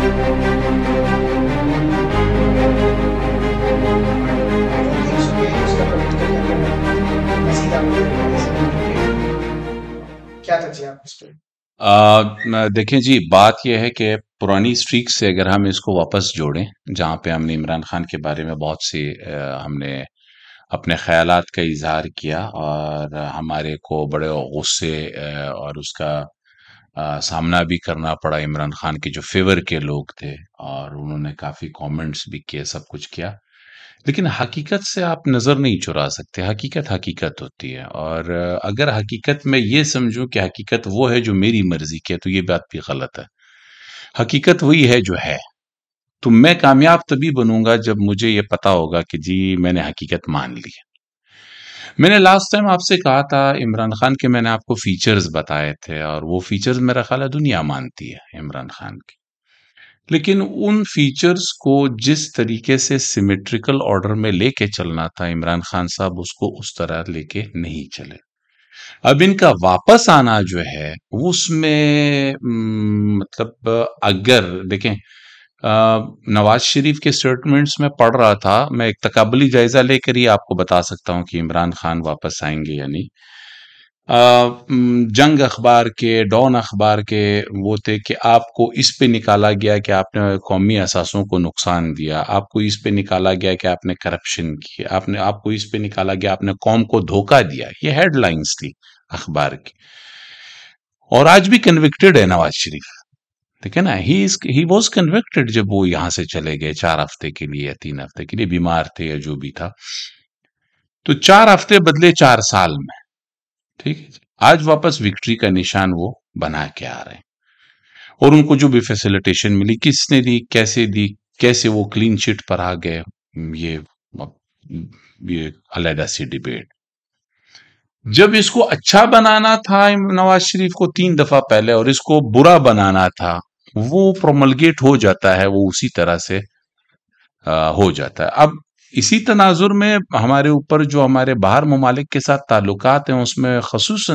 क्या देखें जी बात यह है कि पुरानी स्ट्रीक से अगर हम इसको वापस जोड़ें जहाँ पे हमने इमरान खान के बारे में बहुत से हमने अपने ख्यालात का इजहार किया और हमारे को बड़े गुस्से और उसका आ, सामना भी करना पड़ा इमरान खान के जो फेवर के लोग थे और उन्होंने काफ़ी कमेंट्स भी किए सब कुछ किया लेकिन हकीकत से आप नज़र नहीं चुरा सकते हकीकत हकीकत होती है और अगर हकीकत में ये समझूं कि हकीकत वो है जो मेरी मर्जी की है तो ये बात भी गलत है हकीकत वही है जो है तो मैं कामयाब तभी बनूंगा जब मुझे ये पता होगा कि जी मैंने हकीकत मान ली मैंने लास्ट टाइम आपसे कहा था इमरान खान के मैंने आपको फीचर्स बताए थे और वो फीचर्स मेरा ख्याल है दुनिया मानती है इमरान खान की लेकिन उन फीचर्स को जिस तरीके से सिमेट्रिकल ऑर्डर में लेके चलना था इमरान खान साहब उसको उस तरह लेके नहीं चले अब इनका वापस आना जो है उसमें मतलब अगर देखें नवाज शरीफ के स्टेटमेंट्स में पढ़ रहा था मैं एक तकबली जायजा लेकर ही आपको बता सकता हूं कि इमरान खान वापस आएंगे या नहीं जंग अखबार के डॉन अखबार के वो थे कि आपको इस पे निकाला गया कि आपने कौमी असासों को नुकसान दिया आपको इस पे निकाला गया कि आपने करप्शन किया आपने आपको इस पे निकाला गया आपने कौम को धोखा दिया ये हेडलाइंस थी अखबार की और आज भी कन्विक्टेड है नवाज शरीफ है ना he is he was convicted जब वो यहां से चले गए चार हफ्ते के लिए या तीन हफ्ते के लिए बीमार थे या जो भी था। तो चार हफ्ते बदले चार साल में। ठीक है? आज वापस विक्ट्री का निशान वो बना के आ रहे हैं। और उनको जो भी फैसिलिटेशन मिली किसने दी, कैसे दी, कैसे वो क्लीन चिट पर आ गए ये ये अलग सी डिबेट। जब इसको अच्छा बनाना था नवाज शरीफ को तीन दफा पहले और इसको बुरा बनाना था वो प्रोमलगेट हो जाता है वो उसी तरह से आ, हो जाता है अब इसी तनाजुर में हमारे ऊपर जो हमारे बाहर ममालिक के साथ ताल्लुकात हैं उसमें खसूस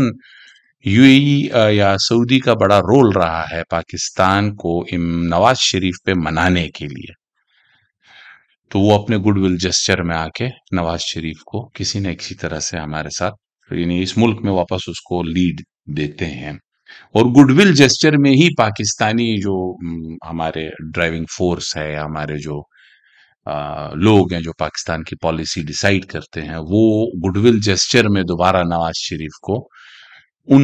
यूएई या सऊदी का बड़ा रोल रहा है पाकिस्तान को इम नवाज शरीफ पे मनाने के लिए तो वो अपने गुडविल जेस्चर में आके नवाज शरीफ को किसी न किसी तरह से हमारे साथ यानी इस मुल्क में वापस उसको लीड देते हैं और गुडविल जेस्टर में ही पाकिस्तानी जो हमारे ड्राइविंग फोर्स है हमारे जो आ, लोग हैं जो पाकिस्तान की पॉलिसी डिसाइड करते हैं वो गुडविल जेस्टर में दोबारा नवाज शरीफ को उन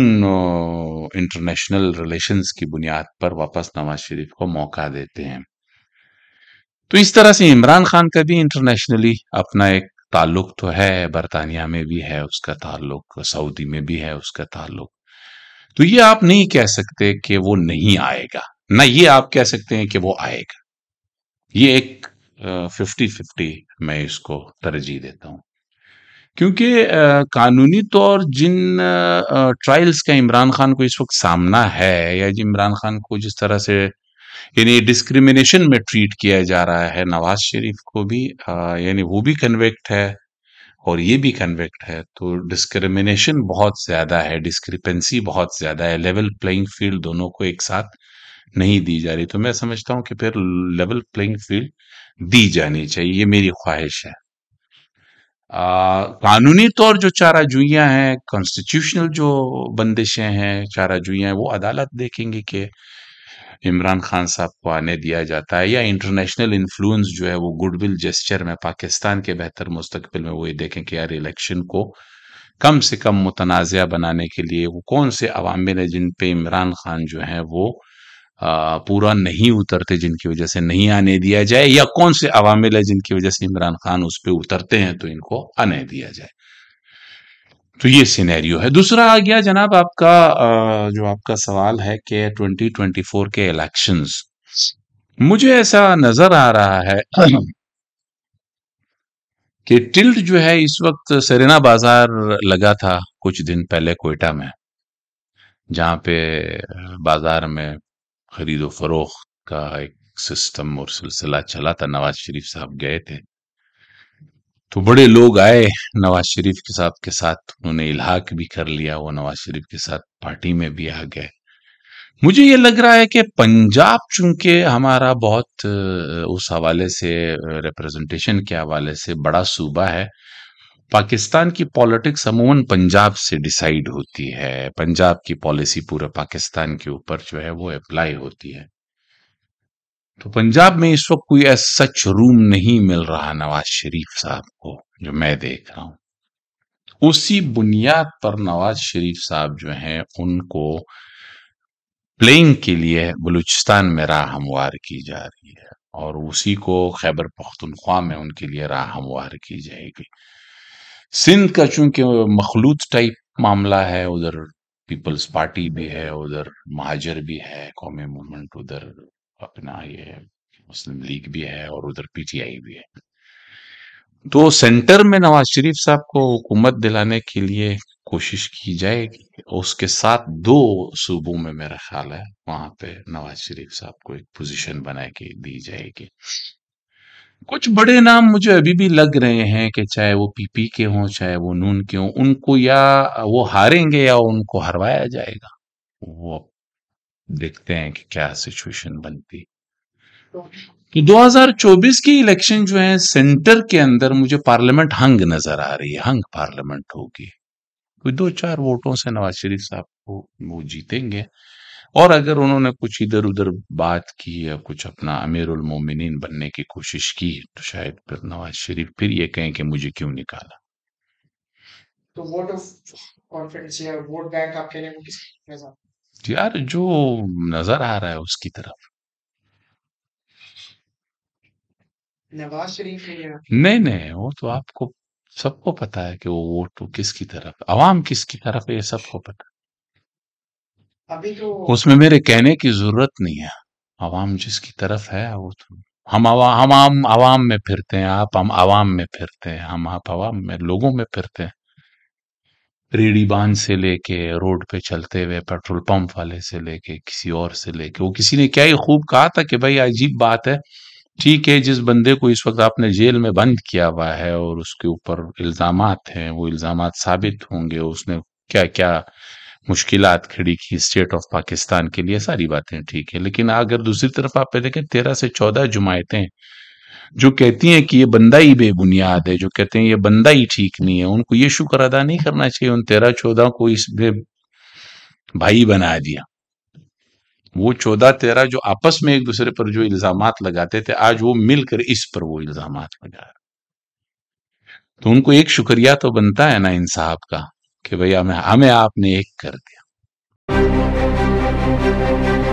इंटरनेशनल रिलेशंस की बुनियाद पर वापस नवाज शरीफ को मौका देते हैं तो इस तरह से इमरान खान का भी इंटरनेशनली अपना एक ताल्लुक तो है बरतानिया में भी है उसका ताल्लुक सऊदी में भी है उसका ताल्लुक तो ये आप नहीं कह सकते कि वो नहीं आएगा ना ये आप कह सकते हैं कि वो आएगा ये एक फिफ्टी फिफ्टी मैं इसको तरजीह देता हूँ क्योंकि कानूनी तौर जिन ट्रायल्स का इमरान खान को इस वक्त सामना है या इमरान खान को जिस तरह से यानी डिस्क्रिमिनेशन में ट्रीट किया जा रहा है नवाज शरीफ को भी यानी वो भी कन्वेक्ट है और ये भी कन्वेक्ट है तो डिस्क्रिमिनेशन बहुत ज़्यादा है डिस्क्रिपेंसी बहुत ज़्यादा है लेवल प्लेइंग फील्ड दोनों को एक साथ नहीं दी जा रही तो मैं समझता हूं कि फिर लेवल प्लेइंग फील्ड दी जानी चाहिए ये मेरी ख्वाहिश है आ, कानूनी तौर जो चारा जुइया हैं कॉन्स्टिट्यूशनल जो बंदिशें हैं चारा जुइया हैं वो अदालत देखेंगे कि इमरान खान साहब को आने दिया जाता है या इंटरनेशनल इन्फ्लुएंस जो है वो गुडविल जेस्चर में पाकिस्तान के बेहतर मुस्तकबिल में वो ये देखें कि यार इलेक्शन को कम से कम मुतनाज़ बनाने के लिए वो कौन से अवामिल हैं जिन पे इमरान खान जो है वो पूरा नहीं उतरते जिनकी वजह से नहीं आने दिया जाए या कौन से अवामिल है जिनकी वजह से इमरान खान उस पर उतरते हैं तो इनको आने दिया जाए तो ये सिनेरियो है दूसरा आ गया जनाब आपका जो आपका सवाल है कि 2024 के इलेक्शंस मुझे ऐसा नजर आ रहा है कि टिल्ट जो है इस वक्त सरेना बाजार लगा था कुछ दिन पहले कोयटा में जहां पे बाजार में खरीदो फरोख का एक सिस्टम और सिलसिला चला था नवाज शरीफ साहब गए थे तो बड़े लोग आए नवाज शरीफ के साहब के साथ उन्होंने इलाहाक भी कर लिया वो नवाज शरीफ के साथ पार्टी में भी आ गए मुझे ये लग रहा है कि पंजाब चूंकि हमारा बहुत उस हवाले से रिप्रेजेंटेशन के हवाले से बड़ा सूबा है पाकिस्तान की पॉलिटिक्स अमूमन पंजाब से डिसाइड होती है पंजाब की पॉलिसी पूरे पाकिस्तान के ऊपर जो है वो अप्लाई होती है तो पंजाब में इस वक्त कोई ऐसा सच रूम नहीं मिल रहा नवाज शरीफ साहब को जो मैं देख रहा हूं उसी बुनियाद पर नवाज शरीफ साहब जो हैं उनको प्लेइंग के लिए बलूचिस्तान में राह हमवार की जा रही है और उसी को खैबर पख्तनख्वा में उनके लिए राह हमवार की जाएगी सिंध का चूंकि मखलूत टाइप मामला है उधर पीपल्स पार्टी भी है उधर महाजर भी है कौमी मूवमेंट उधर अपना ये मुस्लिम लीग भी है और उधर पीटीआई भी है तो सेंटर में नवाज शरीफ साहब को हुकूमत दिलाने के लिए कोशिश की जाएगी उसके साथ दो सूबों में मेरा ख्याल है वहां पे नवाज शरीफ साहब को एक पोजीशन बना के दी जाएगी कुछ बड़े नाम मुझे अभी भी लग रहे हैं कि चाहे वो पीपी के हों चाहे वो नून के हों उनको या वो हारेंगे या उनको हरवाया जाएगा वो देखते हैं कि क्या सिचुएशन बनती तो 2024 तो की इलेक्शन जो है सेंटर के अंदर मुझे पार्लियामेंट हंग नजर आ रही है हंग पार्लियामेंट होगी कोई दो चार वोटों से नवाज शरीफ साहब को वो जीतेंगे और अगर उन्होंने कुछ इधर उधर बात की या कुछ अपना अमीर उलमोमिन बनने की कोशिश की तो शायद फिर नवाज शरीफ फिर ये कहें कि मुझे क्यों निकाला तो वोट ऑफ कॉन्फिडेंस या वोट बैंक आपके लिए यार जो नजर आ रहा है उसकी तरफ नवाज शरीफ नहीं है नहीं नहीं वो तो आपको सबको पता है कि वो वोट तो किसकी तरफ आवाम किसकी तरफ है ये सबको पता है अभी तो उसमें मेरे कहने की जरूरत नहीं है आवाम जिसकी तरफ है वो तो हम आवा हम आम आवाम में फिरते हैं आप हम आवाम में फिरते हैं हम आप आवाम में लोगों में फिरते हैं रेडी बांध से लेके रोड पे चलते हुए पेट्रोल पंप वाले से लेके किसी और से लेके वो किसी ने क्या ही खूब कहा था कि भाई अजीब बात है ठीक है जिस बंदे को इस वक्त आपने जेल में बंद किया हुआ है और उसके ऊपर इल्ज़ाम हैं वो इल्ज़ाम साबित होंगे उसने क्या क्या मुश्किल खड़ी की स्टेट ऑफ पाकिस्तान के लिए सारी बातें ठीक है लेकिन अगर दूसरी तरफ आप देखें तेरह से चौदह जुमायतें जो कहती हैं कि ये बंदा ही बेबुनियाद है जो कहते हैं ये बंदा ही ठीक नहीं है उनको ये शुक्र अदा नहीं करना चाहिए उन तेरह चौदह को इस भाई बना दिया वो चौदह तेरह जो आपस में एक दूसरे पर जो इल्जाम लगाते थे आज वो मिलकर इस पर वो इल्जाम लगा तो उनको एक शुक्रिया तो बनता है ना इन साहब का कि भैया हमें आपने एक कर दिया